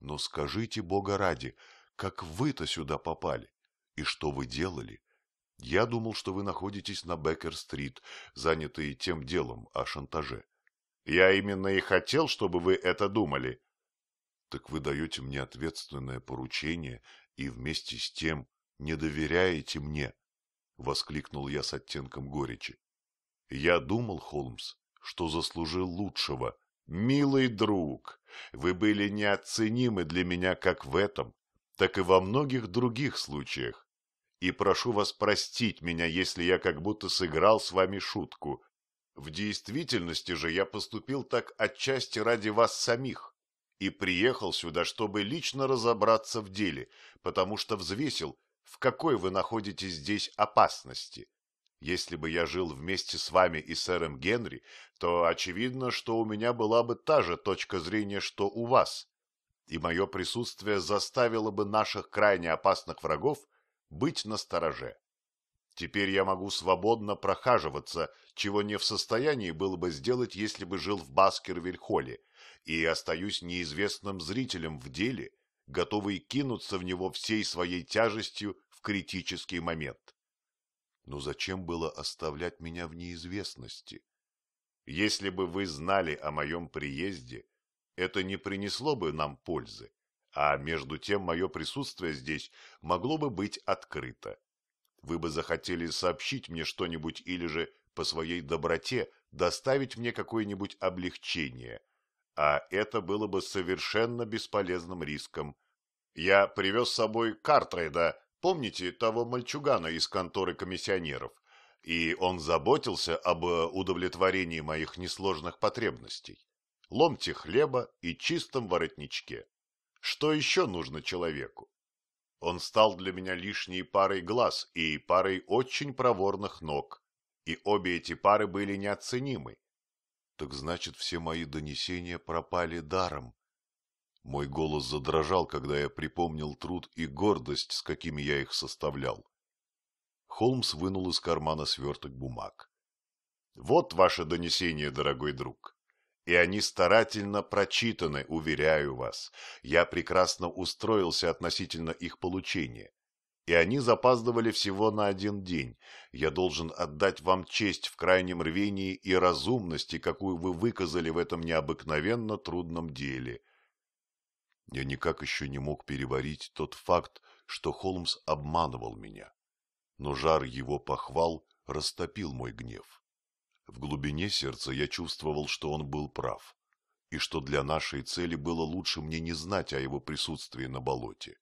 Но скажите, Бога ради, как вы-то сюда попали? И что вы делали? Я думал, что вы находитесь на Беккер-стрит, занятые тем делом о шантаже. Я именно и хотел, чтобы вы это думали. Так вы даете мне ответственное поручение и вместе с тем не доверяете мне, — воскликнул я с оттенком горечи. Я думал, Холмс, что заслужил лучшего, — Милый друг, вы были неоценимы для меня как в этом, так и во многих других случаях. И прошу вас простить меня, если я как будто сыграл с вами шутку. В действительности же я поступил так отчасти ради вас самих и приехал сюда, чтобы лично разобраться в деле, потому что взвесил, в какой вы находитесь здесь опасности. Если бы я жил вместе с вами и сэром Генри, то очевидно, что у меня была бы та же точка зрения, что у вас, и мое присутствие заставило бы наших крайне опасных врагов быть настороже. Теперь я могу свободно прохаживаться, чего не в состоянии было бы сделать, если бы жил в Баскервиль-холле, и остаюсь неизвестным зрителем в деле, готовый кинуться в него всей своей тяжестью в критический момент. Но зачем было оставлять меня в неизвестности? Если бы вы знали о моем приезде, это не принесло бы нам пользы, а между тем мое присутствие здесь могло бы быть открыто. Вы бы захотели сообщить мне что-нибудь или же по своей доброте доставить мне какое-нибудь облегчение, а это было бы совершенно бесполезным риском. Я привез с собой Картрейда, Помните того мальчугана из конторы комиссионеров? И он заботился об э, удовлетворении моих несложных потребностей. Ломте хлеба и чистом воротничке. Что еще нужно человеку? Он стал для меня лишней парой глаз и парой очень проворных ног. И обе эти пары были неоценимы. Так значит, все мои донесения пропали даром, мой голос задрожал, когда я припомнил труд и гордость, с какими я их составлял. Холмс вынул из кармана сверток бумаг. — Вот ваше донесение, дорогой друг. И они старательно прочитаны, уверяю вас. Я прекрасно устроился относительно их получения. И они запаздывали всего на один день. Я должен отдать вам честь в крайнем рвении и разумности, какую вы выказали в этом необыкновенно трудном деле. — я никак еще не мог переварить тот факт, что Холмс обманывал меня. Но жар его похвал растопил мой гнев. В глубине сердца я чувствовал, что он был прав, и что для нашей цели было лучше мне не знать о его присутствии на болоте.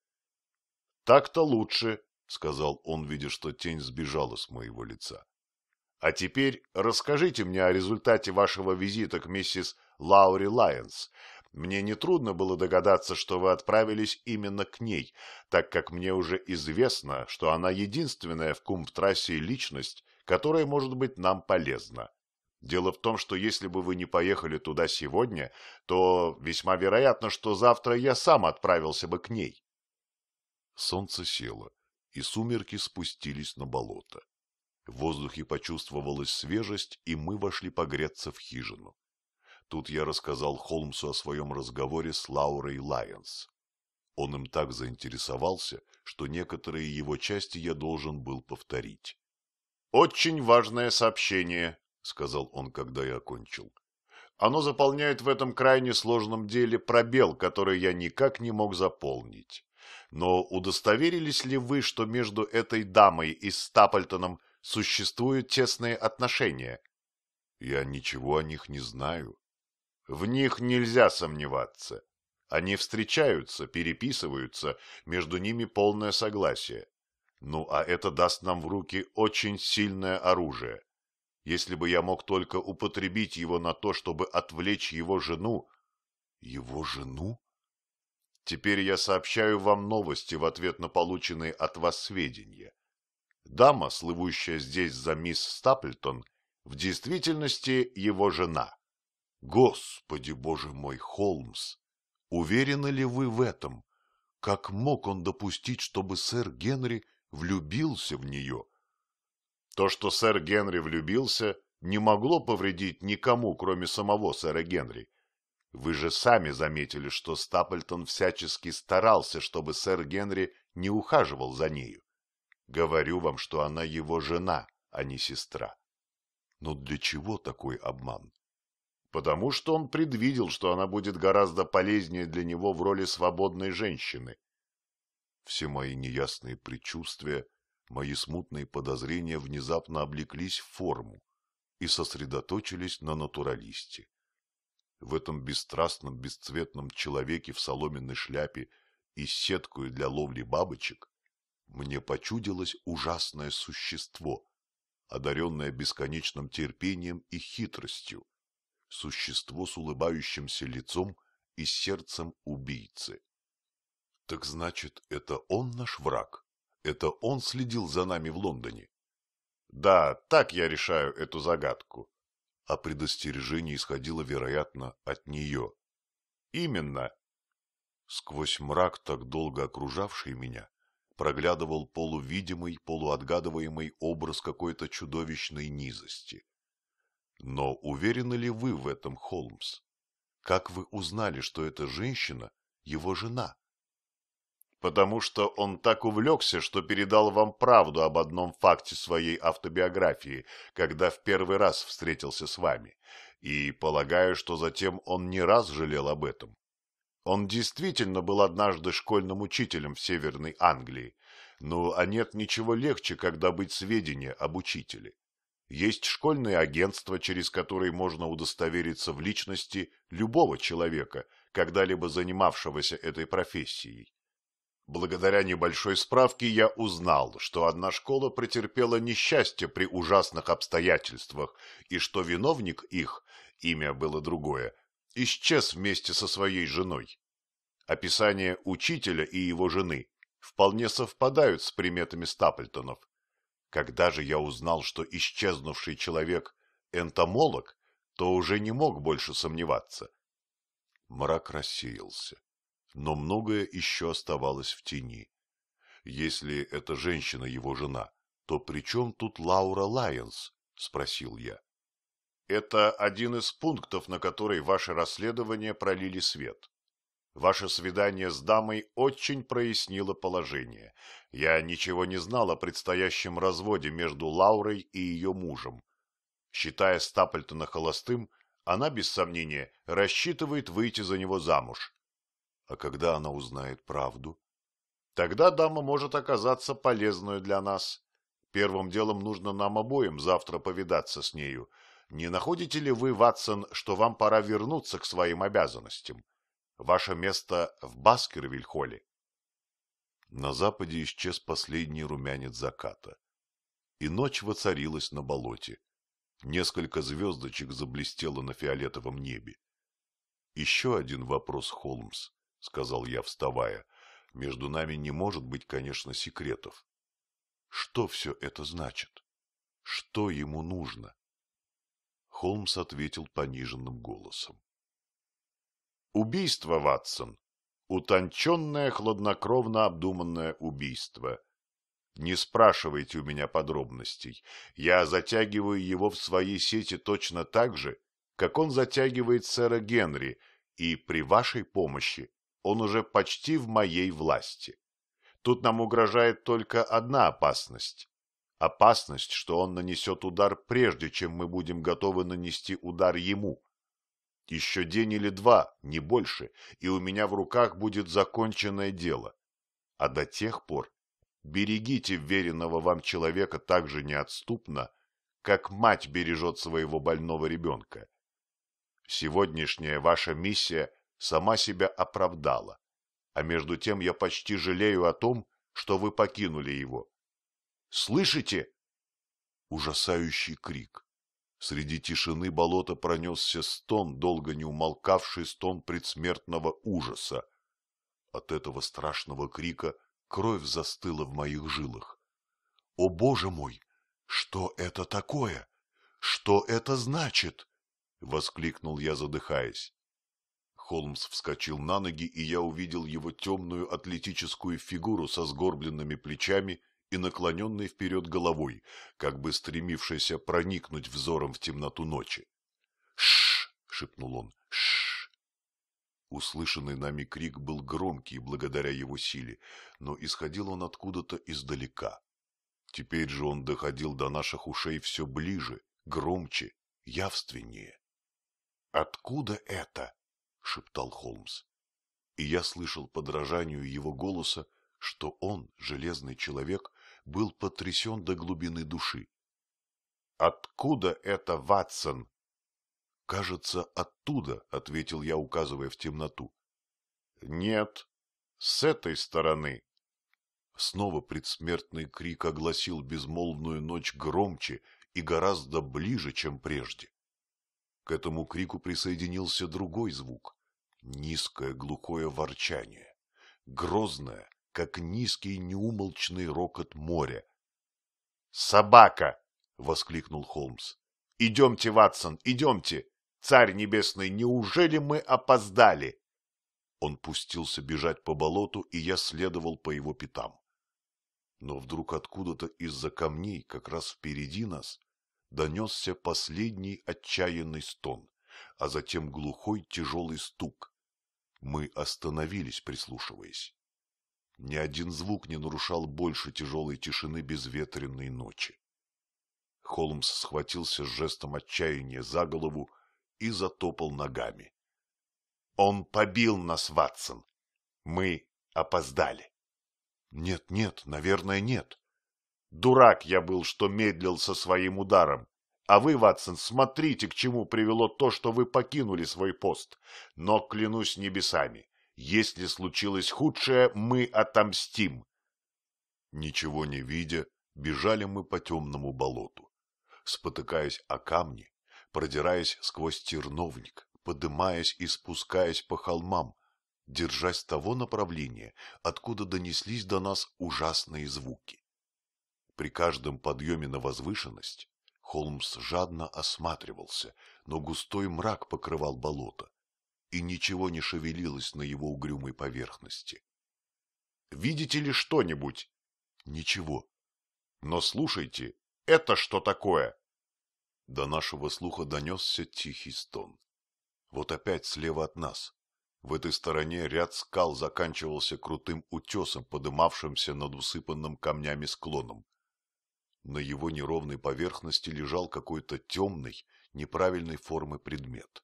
— Так-то лучше, — сказал он, видя, что тень сбежала с моего лица. — А теперь расскажите мне о результате вашего визита к миссис Лаури Лайонс. Мне нетрудно было догадаться, что вы отправились именно к ней, так как мне уже известно, что она единственная в кумб личность, которая может быть нам полезна. Дело в том, что если бы вы не поехали туда сегодня, то весьма вероятно, что завтра я сам отправился бы к ней. Солнце село, и сумерки спустились на болото. В воздухе почувствовалась свежесть, и мы вошли погреться в хижину. Тут я рассказал Холмсу о своем разговоре с Лаурой Лайонс. Он им так заинтересовался, что некоторые его части я должен был повторить. «Очень важное сообщение», — сказал он, когда я окончил. «Оно заполняет в этом крайне сложном деле пробел, который я никак не мог заполнить. Но удостоверились ли вы, что между этой дамой и Стаплтоном существуют тесные отношения?» «Я ничего о них не знаю», в них нельзя сомневаться. Они встречаются, переписываются, между ними полное согласие. Ну а это даст нам в руки очень сильное оружие. Если бы я мог только употребить его на то, чтобы отвлечь его жену... Его жену? Теперь я сообщаю вам новости в ответ на полученные от вас сведения. Дама, слывущая здесь за мисс Стаплтон, в действительности его жена. Господи, боже мой, Холмс, уверены ли вы в этом? Как мог он допустить, чтобы сэр Генри влюбился в нее? То, что сэр Генри влюбился, не могло повредить никому, кроме самого сэра Генри. Вы же сами заметили, что Стапльтон всячески старался, чтобы сэр Генри не ухаживал за нею. Говорю вам, что она его жена, а не сестра. Но ну, для чего такой обман? потому что он предвидел, что она будет гораздо полезнее для него в роли свободной женщины. Все мои неясные предчувствия, мои смутные подозрения внезапно облеклись в форму и сосредоточились на натуралисте. В этом бесстрастном, бесцветном человеке в соломенной шляпе и с сеткой для ловли бабочек мне почудилось ужасное существо, одаренное бесконечным терпением и хитростью, существо с улыбающимся лицом и сердцем убийцы. Так значит, это он наш враг? Это он следил за нами в Лондоне? Да, так я решаю эту загадку. А предостережение исходило, вероятно, от нее. Именно. Сквозь мрак, так долго окружавший меня, проглядывал полувидимый, полуотгадываемый образ какой-то чудовищной низости. Но уверены ли вы в этом, Холмс? Как вы узнали, что эта женщина – его жена? Потому что он так увлекся, что передал вам правду об одном факте своей автобиографии, когда в первый раз встретился с вами. И полагаю, что затем он не раз жалел об этом. Он действительно был однажды школьным учителем в Северной Англии. Но а нет ничего легче, когда быть сведения об учителе. Есть школьное агентство, через которое можно удостовериться в личности любого человека, когда-либо занимавшегося этой профессией. Благодаря небольшой справке я узнал, что одна школа претерпела несчастье при ужасных обстоятельствах, и что виновник их, имя было другое, исчез вместе со своей женой. Описание учителя и его жены вполне совпадают с приметами Стаплтонов, когда же я узнал, что исчезнувший человек – энтомолог, то уже не мог больше сомневаться. Мрак рассеялся, но многое еще оставалось в тени. Если эта женщина его жена, то при чем тут Лаура Лайенс? – спросил я. Это один из пунктов, на который ваше расследование пролили свет. Ваше свидание с дамой очень прояснило положение. Я ничего не знал о предстоящем разводе между Лаурой и ее мужем. Считая Стаплтона холостым, она, без сомнения, рассчитывает выйти за него замуж. А когда она узнает правду? Тогда дама может оказаться полезной для нас. Первым делом нужно нам обоим завтра повидаться с нею. Не находите ли вы, Ватсон, что вам пора вернуться к своим обязанностям? — Ваше место в Баскервилл-Холле. На западе исчез последний румянец заката. И ночь воцарилась на болоте. Несколько звездочек заблестело на фиолетовом небе. «Еще один вопрос, Холмс», — сказал я, вставая. «Между нами не может быть, конечно, секретов. Что все это значит? Что ему нужно?» Холмс ответил пониженным голосом. Убийство, Ватсон. Утонченное, хладнокровно обдуманное убийство. Не спрашивайте у меня подробностей. Я затягиваю его в свои сети точно так же, как он затягивает сэра Генри, и при вашей помощи он уже почти в моей власти. Тут нам угрожает только одна опасность. Опасность, что он нанесет удар прежде, чем мы будем готовы нанести удар ему. Еще день или два, не больше, и у меня в руках будет законченное дело. А до тех пор берегите веренного вам человека так же неотступно, как мать бережет своего больного ребенка. Сегодняшняя ваша миссия сама себя оправдала, а между тем я почти жалею о том, что вы покинули его. Слышите? Ужасающий крик. Среди тишины болота пронесся стон, долго не умолкавший стон предсмертного ужаса. От этого страшного крика кровь застыла в моих жилах. «О, Боже мой! Что это такое? Что это значит?» — воскликнул я, задыхаясь. Холмс вскочил на ноги, и я увидел его темную атлетическую фигуру со сгорбленными плечами и наклоненной вперед головой, как бы стремившийся проникнуть взором в темноту ночи. «Шш!» — шепнул он. «Шш!» Услышанный нами крик был громкий благодаря его силе, но исходил он откуда-то издалека. Теперь же он доходил до наших ушей все ближе, громче, явственнее. «Откуда это?» — шептал Холмс. И я слышал подражанию его голоса, что он, железный человек, был потрясен до глубины души. — Откуда это, Ватсон? — Кажется, оттуда, — ответил я, указывая в темноту. — Нет, с этой стороны. Снова предсмертный крик огласил безмолвную ночь громче и гораздо ближе, чем прежде. К этому крику присоединился другой звук — низкое глухое ворчание, грозное, как низкий неумолчный рокот моря. — Собака! — воскликнул Холмс. — Идемте, Ватсон, идемте! Царь небесный, неужели мы опоздали? Он пустился бежать по болоту, и я следовал по его пятам. Но вдруг откуда-то из-за камней, как раз впереди нас, донесся последний отчаянный стон, а затем глухой тяжелый стук. Мы остановились, прислушиваясь. Ни один звук не нарушал больше тяжелой тишины безветренной ночи. Холмс схватился с жестом отчаяния за голову и затопал ногами. — Он побил нас, Ватсон. Мы опоздали. — Нет, нет, наверное, нет. Дурак я был, что медлил со своим ударом. А вы, Ватсон, смотрите, к чему привело то, что вы покинули свой пост. Но, клянусь небесами, если случилось худшее, мы отомстим. Ничего не видя, бежали мы по темному болоту, спотыкаясь о камни, продираясь сквозь терновник, подымаясь и спускаясь по холмам, держась того направления, откуда донеслись до нас ужасные звуки. При каждом подъеме на возвышенность Холмс жадно осматривался, но густой мрак покрывал болото, и ничего не шевелилось на его угрюмой поверхности. «Видите ли что-нибудь?» «Ничего». «Но слушайте, это что такое?» До нашего слуха донесся тихий стон. Вот опять слева от нас. В этой стороне ряд скал заканчивался крутым утесом, подымавшимся над усыпанным камнями склоном. На его неровной поверхности лежал какой-то темный, неправильной формы предмет.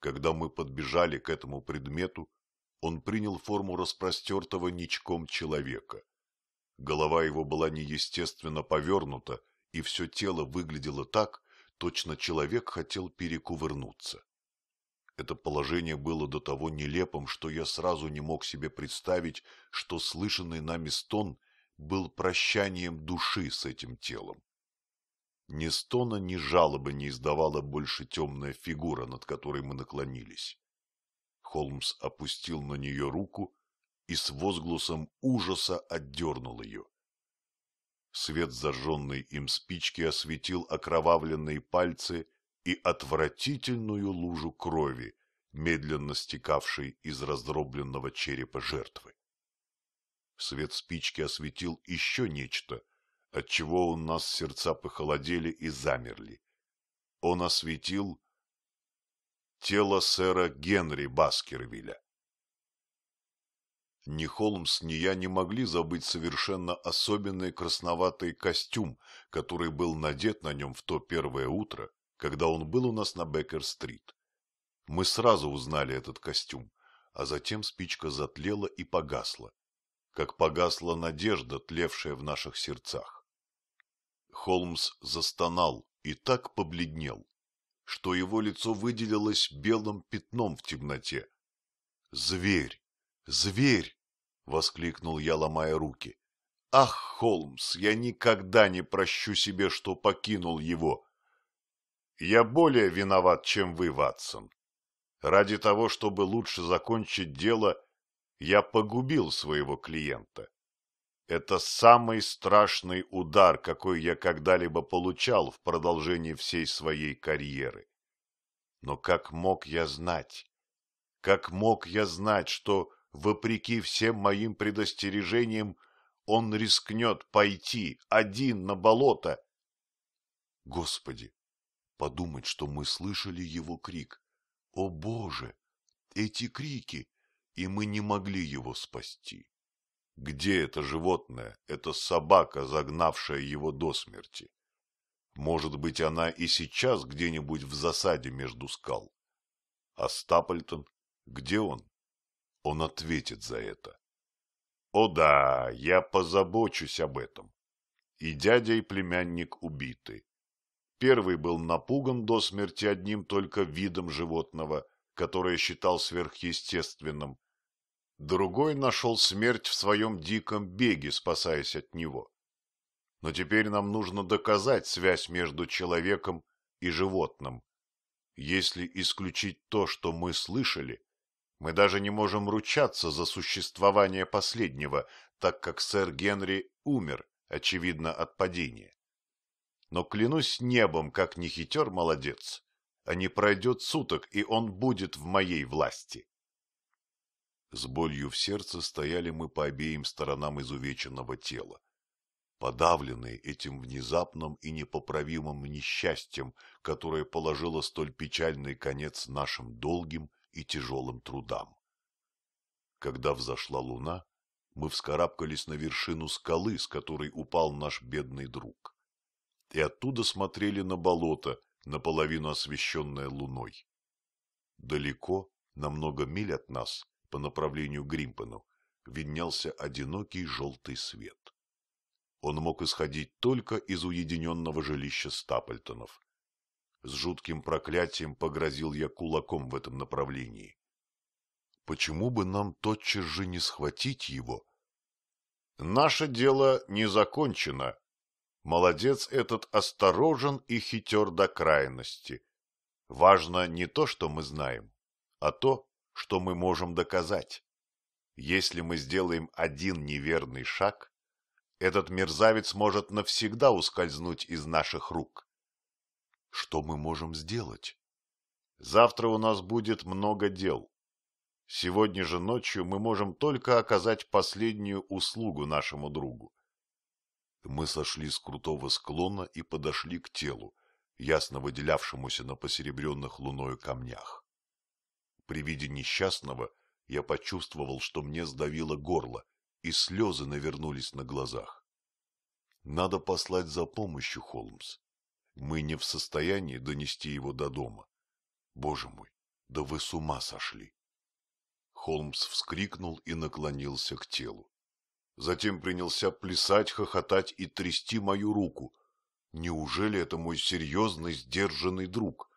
Когда мы подбежали к этому предмету, он принял форму распростертого ничком человека. Голова его была неестественно повернута, и все тело выглядело так, точно человек хотел перекувырнуться. Это положение было до того нелепым, что я сразу не мог себе представить, что слышанный нами стон был прощанием души с этим телом. Ни стона, ни жалобы не издавала больше темная фигура, над которой мы наклонились. Холмс опустил на нее руку и с возгласом ужаса отдернул ее. Свет зажженной им спички осветил окровавленные пальцы и отвратительную лужу крови, медленно стекавшей из раздробленного черепа жертвы. Свет спички осветил еще нечто, отчего у нас сердца похолодели и замерли. Он осветил тело сэра Генри Баскервилля. Ни Холмс, ни я не могли забыть совершенно особенный красноватый костюм, который был надет на нем в то первое утро, когда он был у нас на Беккер-стрит. Мы сразу узнали этот костюм, а затем спичка затлела и погасла, как погасла надежда, тлевшая в наших сердцах. Холмс застонал и так побледнел, что его лицо выделилось белым пятном в темноте. — Зверь! Зверь! — воскликнул я, ломая руки. — Ах, Холмс, я никогда не прощу себе, что покинул его! — Я более виноват, чем вы, Ватсон. Ради того, чтобы лучше закончить дело, я погубил своего клиента. Это самый страшный удар, какой я когда-либо получал в продолжении всей своей карьеры. Но как мог я знать? Как мог я знать, что, вопреки всем моим предостережениям, он рискнет пойти один на болото? Господи, подумать, что мы слышали его крик. О, Боже! Эти крики! И мы не могли его спасти. Где это животное, эта собака, загнавшая его до смерти? Может быть, она и сейчас где-нибудь в засаде между скал. А Стаплтон, где он? Он ответит за это. О да, я позабочусь об этом. И дядя, и племянник убиты. Первый был напуган до смерти одним только видом животного, которое считал сверхъестественным, другой нашел смерть в своем диком беге, спасаясь от него. Но теперь нам нужно доказать связь между человеком и животным. Если исключить то, что мы слышали, мы даже не можем ручаться за существование последнего, так как сэр Генри умер, очевидно, от падения. Но клянусь небом, как не хитер молодец, а не пройдет суток, и он будет в моей власти. С болью в сердце стояли мы по обеим сторонам изувеченного тела. Подавленные этим внезапным и непоправимым несчастьем, которое положило столь печальный конец нашим долгим и тяжелым трудам. Когда взошла луна, мы вскарабкались на вершину скалы, с которой упал наш бедный друг. И оттуда смотрели на болото, наполовину освещенное луной. Далеко, на много миль от нас, по направлению к Гримпену виднелся одинокий желтый свет. Он мог исходить только из уединенного жилища Стапльтонов. С жутким проклятием погрозил я кулаком в этом направлении. Почему бы нам тотчас же не схватить его? Наше дело не закончено. Молодец этот осторожен и хитер до крайности. Важно не то, что мы знаем, а то, что мы можем доказать. Если мы сделаем один неверный шаг, этот мерзавец может навсегда ускользнуть из наших рук. Что мы можем сделать? Завтра у нас будет много дел. Сегодня же ночью мы можем только оказать последнюю услугу нашему другу. Мы сошли с крутого склона и подошли к телу, ясно выделявшемуся на посеребренных луною камнях. При виде несчастного я почувствовал, что мне сдавило горло, и слезы навернулись на глазах. Надо послать за помощью, Холмс. Мы не в состоянии донести его до дома. Боже мой, да вы с ума сошли! Холмс вскрикнул и наклонился к телу. Затем принялся плясать, хохотать и трясти мою руку. Неужели это мой серьезный, сдержанный друг?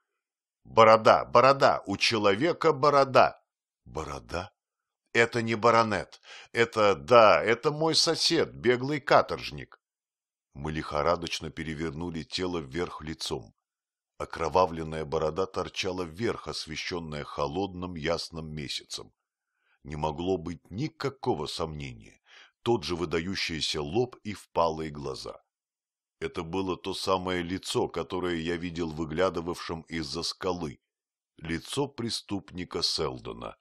Борода, борода, у человека борода. Борода? Это не баронет. Это, да, это мой сосед, беглый каторжник. Мы лихорадочно перевернули тело вверх лицом. Окровавленная борода торчала вверх, освещенная холодным ясным месяцем. Не могло быть никакого сомнения. Тот же выдающийся лоб и впалые глаза. Это было то самое лицо, которое я видел выглядывавшим из-за скалы. Лицо преступника Селдона.